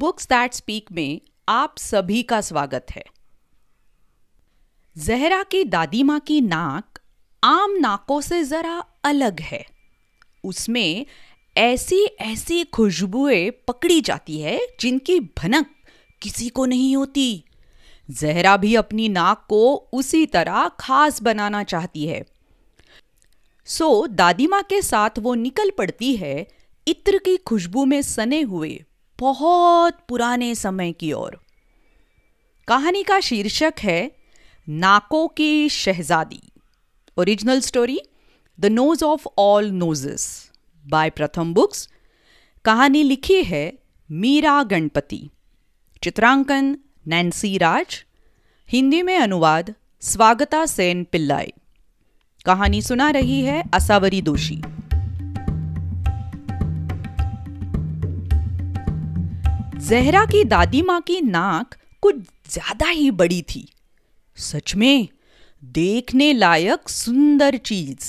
Books that speak में आप सभी का स्वागत है जहरा की दादी माँ की नाक आम नाकों से ज़रा अलग है उसमें ऐसी ऐसी खुशबुएं पकड़ी जाती है जिनकी भनक किसी को नहीं होती जहरा भी अपनी नाक को उसी तरह खास बनाना चाहती है सो दादी माँ के साथ वो निकल पड़ती है इत्र की खुशबू में सने हुए बहुत पुराने समय की ओर कहानी का शीर्षक है नाकों की शहजादी original story the nose of all noses by Pratham books कहानी लिखी है मीरा गणपति चित्रांकन नैन्सी राज हिंदी में अनुवाद स्वागता सेन पिल्लाई कहानी सुना रही है असावरी दोषी जहरा की दादी माँ की नाक कुछ ज्यादा ही बड़ी थी सच में देखने लायक सुंदर चीज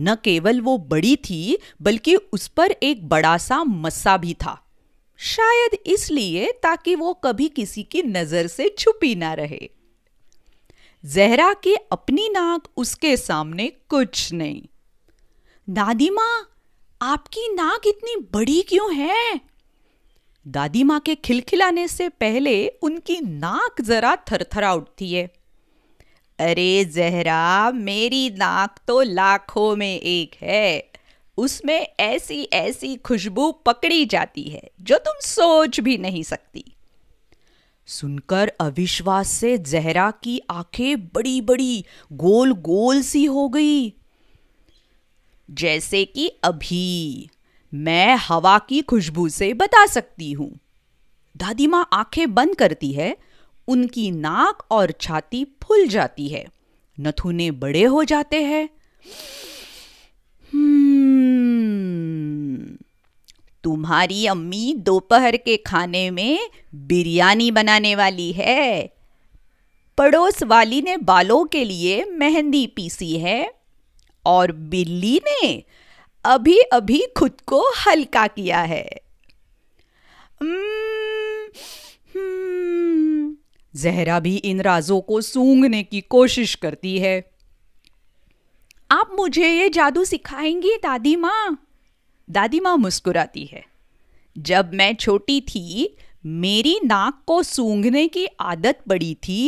न केवल वो बड़ी थी बल्कि उस पर एक बड़ा सा मस्सा भी था शायद इसलिए ताकि वो कभी किसी की नजर से छुपी ना रहे जहरा की अपनी नाक उसके सामने कुछ नहीं दादी माँ आपकी नाक इतनी बड़ी क्यों है दादी माँ के खिलखिलाने से पहले उनकी नाक जरा थरथरा उठती है अरे जहरा मेरी नाक तो लाखों में एक है उसमें ऐसी ऐसी खुशबू पकड़ी जाती है जो तुम सोच भी नहीं सकती सुनकर अविश्वास से जहरा की आंखें बड़ी बड़ी गोल गोल सी हो गई जैसे कि अभी मैं हवा की खुशबू से बता सकती हूँ दादी माँ आंखें बंद करती है उनकी नाक और छाती फूल जाती है नथुने बड़े हो जाते हैं हम्म, तुम्हारी अम्मी दोपहर के खाने में बिरयानी बनाने वाली है पड़ोस वाली ने बालों के लिए मेहंदी पीसी है और बिल्ली ने अभी अभी खुद को हल्का किया है हम्म, हम्म। जहरा भी इन राजों को सूंघने की कोशिश करती है आप मुझे ये जादू सिखाएंगी दादी माँ दादी माँ मुस्कुराती है जब मैं छोटी थी मेरी नाक को सूंघने की आदत पड़ी थी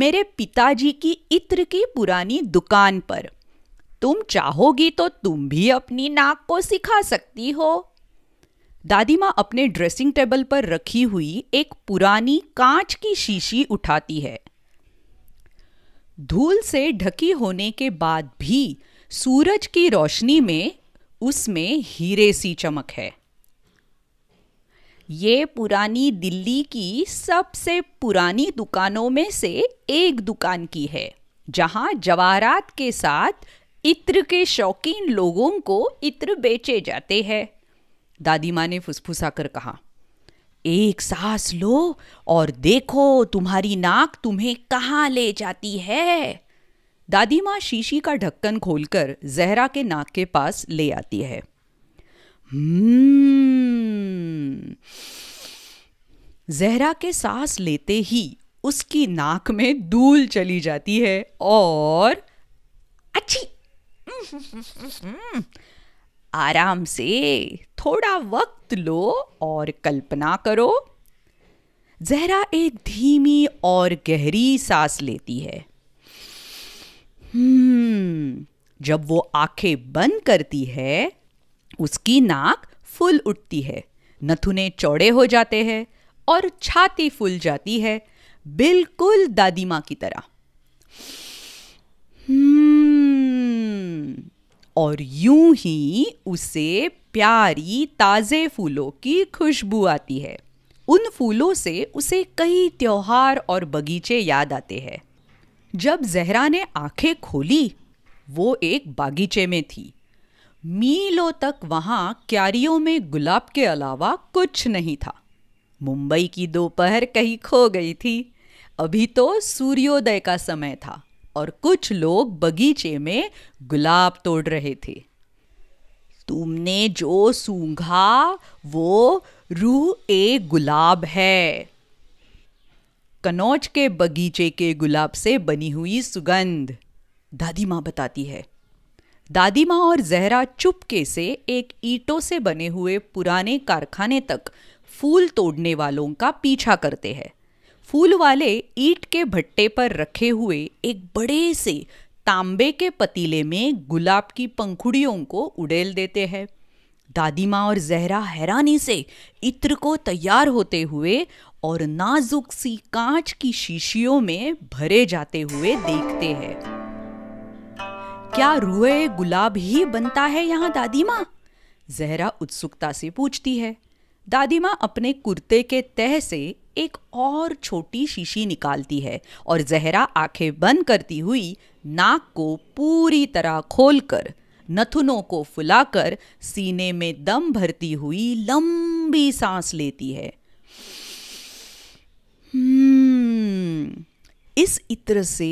मेरे पिताजी की इत्र की पुरानी दुकान पर तुम चाहोगी तो तुम भी अपनी नाक को सिखा सकती हो दादी माँ अपने ड्रेसिंग टेबल पर रखी हुई एक पुरानी कांच की शीशी उठाती है धूल से ढकी होने के बाद भी सूरज की रोशनी में उसमें हीरे सी चमक है ये पुरानी दिल्ली की सबसे पुरानी दुकानों में से एक दुकान की है जहां जवाहरात के साथ इत्र के शौकीन लोगों को इत्र बेचे जाते हैं दादी माँ ने फुसफुसा कर कहा एक सांस लो और देखो तुम्हारी नाक तुम्हें कहाँ ले जाती है दादी माँ शीशी का ढक्कन खोलकर जहरा के नाक के पास ले आती है हम्म, जहरा के सांस लेते ही उसकी नाक में धूल चली जाती है और अच्छी आराम से थोड़ा वक्त लो और कल्पना करो जहरा एक धीमी और गहरी सांस लेती है हम्म, जब वो आंखें बंद करती है उसकी नाक फुल उठती है नथुने चौड़े हो जाते हैं और छाती फूल जाती है बिल्कुल दादी माँ की तरह और यूं ही उसे प्यारी ताज़े फूलों की खुशबू आती है उन फूलों से उसे कई त्यौहार और बगीचे याद आते हैं जब जहरा ने आंखें खोली वो एक बागीचे में थी मीलों तक वहाँ क्यारियों में गुलाब के अलावा कुछ नहीं था मुंबई की दोपहर कहीं खो गई थी अभी तो सूर्योदय का समय था और कुछ लोग बगीचे में गुलाब तोड़ रहे थे तुमने जो सूंघा वो रूह ए गुलाब है कनौज के बगीचे के गुलाब से बनी हुई सुगंध दादी माँ बताती है दादी माँ और जहरा चुपके से एक ईटों से बने हुए पुराने कारखाने तक फूल तोड़ने वालों का पीछा करते हैं फूल वाले ईट के भट्टे पर रखे हुए एक बड़े से तांबे के पतीले में गुलाब की पंखुड़ियों को उड़ेल देते हैं दादी माँ और जहरा हैरानी से इत्र को तैयार होते हुए और नाजुक सी कांच की शीशियों में भरे जाते हुए देखते हैं क्या रुए गुलाब ही बनता है यहाँ दादी माँ जहरा उत्सुकता से पूछती है दादी माँ अपने कुर्ते के तह से एक और छोटी शीशी निकालती है और जहरा आंखें बंद करती हुई नाक को पूरी तरह खोलकर नथुनों को फुलाकर सीने में दम भरती हुई लंबी सांस लेती है हम्म, इस इत्र से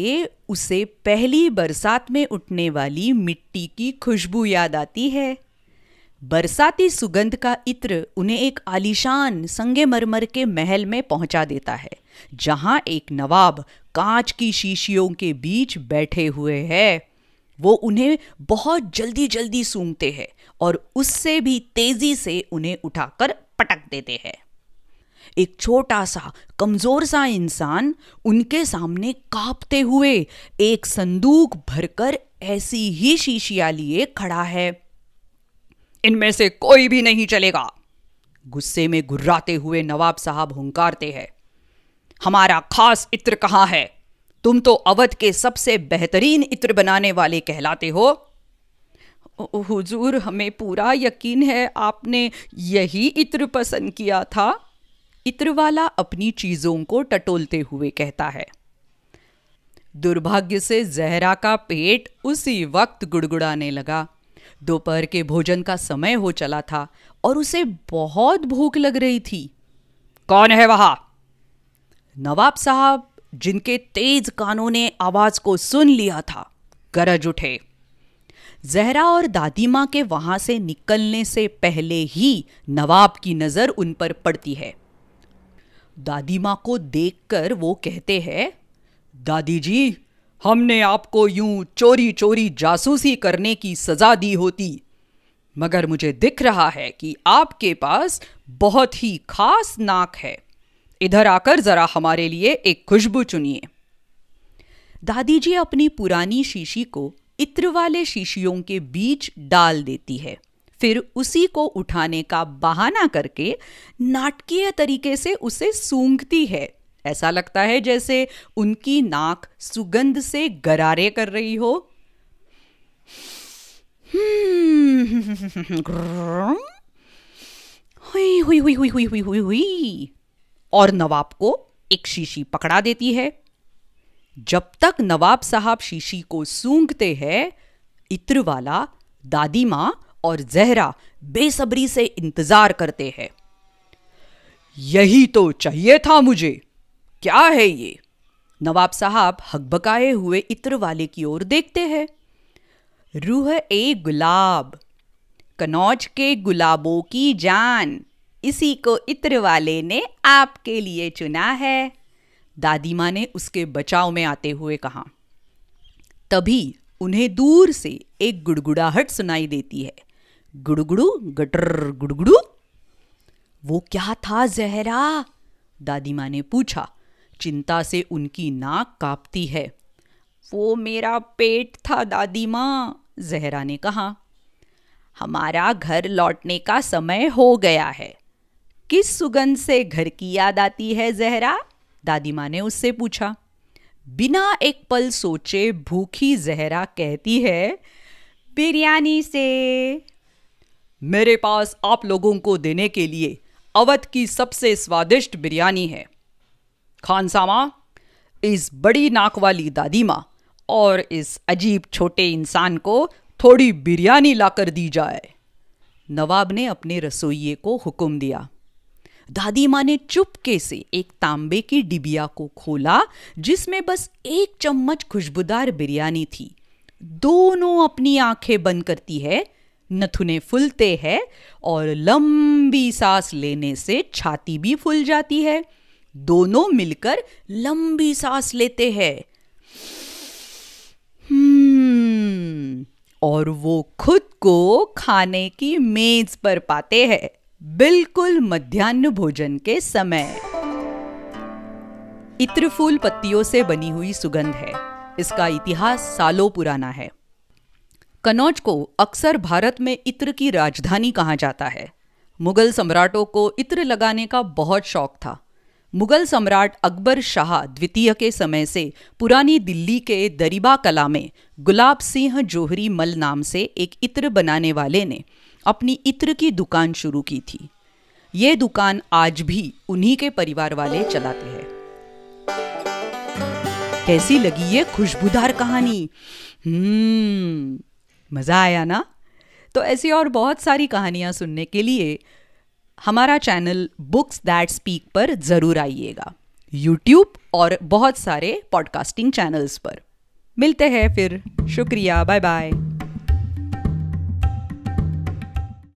उसे पहली बरसात में उठने वाली मिट्टी की खुशबू याद आती है बरसाती सुगंध का इत्र उन्हें एक आलीशान संगे मरमर के महल में पहुंचा देता है जहां एक नवाब कांच की शीशियों के बीच बैठे हुए है वो उन्हें बहुत जल्दी जल्दी सूंघते हैं और उससे भी तेजी से उन्हें उठाकर पटक देते हैं एक छोटा सा कमजोर सा इंसान उनके सामने कांपते हुए एक संदूक भरकर ऐसी ही शीशिया लिए खड़ा है इनमें से कोई भी नहीं चलेगा गुस्से में गुर्राते हुए नवाब साहब हुंकारते हैं हमारा खास इत्र कहां है तुम तो अवध के सबसे बेहतरीन इत्र बनाने वाले कहलाते हो हुजूर हमें पूरा यकीन है आपने यही इत्र पसंद किया था इत्र वाला अपनी चीज़ों को टटोलते हुए कहता है दुर्भाग्य से जहरा का पेट उसी वक्त गुड़गुड़ाने लगा दोपहर के भोजन का समय हो चला था और उसे बहुत भूख लग रही थी कौन है वहां नवाब साहब जिनके तेज कानों ने आवाज को सुन लिया था गरज उठे जहरा और दादी माँ के वहां से निकलने से पहले ही नवाब की नजर उन पर पड़ती है दादी माँ को देखकर वो कहते हैं दादी जी हमने आपको यूं चोरी चोरी जासूसी करने की सजा दी होती मगर मुझे दिख रहा है कि आपके पास बहुत ही खास नाक है इधर आकर जरा हमारे लिए एक खुशबू चुनिए दादी जी अपनी पुरानी शीशी को इत्र वाले शीशियों के बीच डाल देती है फिर उसी को उठाने का बहाना करके नाटकीय तरीके से उसे सूंघती है ऐसा लगता है जैसे उनकी नाक सुगंध से गरारे कर रही हो हम्म। हुई हुई हुई हुई हुई हुई हुई हुई और नवाब को एक शीशी पकड़ा देती है जब तक नवाब साहब शीशी को सूंघते हैं इत्र वाला दादी माँ और जहरा बेसब्री से इंतजार करते हैं यही तो चाहिए था मुझे क्या है ये नवाब साहब हकबकाए हुए इत्र वाले की ओर देखते हैं रूह ए गुलाब कनौज के गुलाबों की जान इसी को इत्र वाले ने आपके लिए चुना है दादी माँ ने उसके बचाव में आते हुए कहा तभी उन्हें दूर से एक गुड़गुड़ाहट सुनाई देती है गुड़गुड़ू गटर गुड़गुड़ू वो क्या था जहरा दादी माँ ने पूछा चिंता से उनकी नाक कांपती है वो मेरा पेट था दादी माँ जहरा ने कहा हमारा घर लौटने का समय हो गया है किस सुगंध से घर की याद आती है जहरा दादी माँ ने उससे पूछा बिना एक पल सोचे भूखी जहरा कहती है बिरयानी से मेरे पास आप लोगों को देने के लिए अवध की सबसे स्वादिष्ट बिरयानी है खानसामा इस बड़ी नाक वाली दादी माँ और इस अजीब छोटे इंसान को थोड़ी बिरयानी लाकर दी जाए नवाब ने अपने रसोइये को हुक्म दिया दादी माँ ने चुपके से एक तांबे की डिबिया को खोला जिसमें बस एक चम्मच खुशबूदार बिरयानी थी दोनों अपनी आंखें बंद करती है नथुने फूलते हैं और लंबी सांस लेने से छाती भी फूल जाती है दोनों मिलकर लंबी सांस लेते हैं हम्म, और वो खुद को खाने की मेज पर पाते हैं बिल्कुल मध्यान्ह भोजन के समय इत्र फूल पत्तियों से बनी हुई सुगंध है इसका इतिहास सालों पुराना है कनौज को अक्सर भारत में इत्र की राजधानी कहा जाता है मुगल सम्राटों को इत्र लगाने का बहुत शौक था मुगल सम्राट अकबर शाह द्वितीय के समय से पुरानी दिल्ली के दरिबा कला में गुलाब सिंह जोहरी मल नाम से एक इत्र बनाने वाले ने अपनी इत्र की दुकान शुरू की थी ये दुकान आज भी उन्हीं के परिवार वाले चलाते हैं कैसी लगी ये खुशबूदार कहानी हम्म मजा आया ना तो ऐसी और बहुत सारी कहानियां सुनने के लिए हमारा चैनल बुक्स दैट स्पीक पर ज़रूर आइएगा यूट्यूब और बहुत सारे पॉडकास्टिंग चैनल्स पर मिलते हैं फिर शुक्रिया बाय बाय